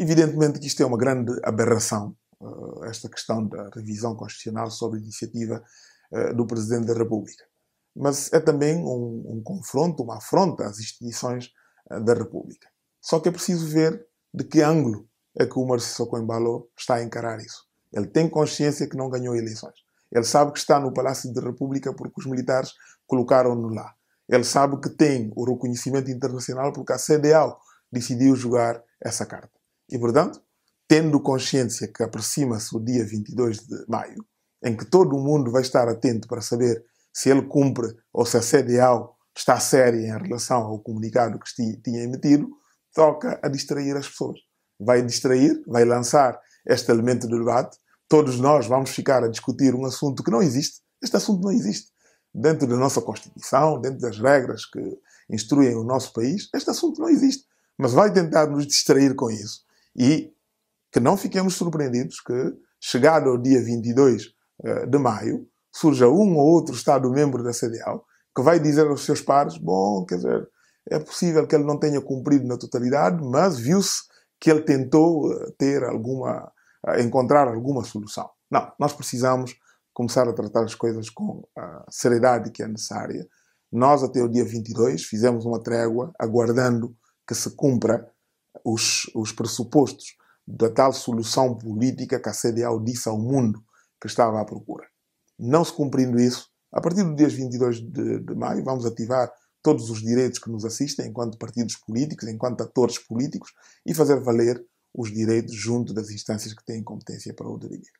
Evidentemente que isto é uma grande aberração, eh, esta questão da revisão constitucional sobre a iniciativa eh, do Presidente da República. Mas é também um, um confronto, uma afronta às instituições eh, da República. Só que é preciso ver de que ângulo é que o Marcelo Socoembalo está a encarar isso. Ele tem consciência que não ganhou eleições. Ele sabe que está no Palácio da República porque os militares colocaram-no lá. Ele sabe que tem o reconhecimento internacional porque a CDAO decidiu jogar essa carta. E, portanto, tendo consciência que aproxima-se o dia 22 de maio, em que todo o mundo vai estar atento para saber se ele cumpre ou se a CDAO está séria em relação ao comunicado que tinha emitido, toca a distrair as pessoas. Vai distrair, vai lançar este elemento de debate. Todos nós vamos ficar a discutir um assunto que não existe. Este assunto não existe. Dentro da nossa Constituição, dentro das regras que instruem o nosso país, este assunto não existe. Mas vai tentar nos distrair com isso. E que não fiquemos surpreendidos que, chegado ao dia 22 eh, de maio, surja um ou outro Estado-membro da CDAO que vai dizer aos seus pares: bom, quer dizer, é possível que ele não tenha cumprido na totalidade, mas viu-se que ele tentou eh, ter alguma, eh, encontrar alguma solução. Não, nós precisamos começar a tratar as coisas com a seriedade que é necessária. Nós, até o dia 22, fizemos uma trégua, aguardando que se cumpra os, os pressupostos da tal solução política que a CDAO disse ao mundo que estava à procura. Não se cumprindo isso, a partir do dia 22 de, de maio, vamos ativar todos os direitos que nos assistem enquanto partidos políticos, enquanto atores políticos e fazer valer os direitos junto das instâncias que têm competência para o dirimir.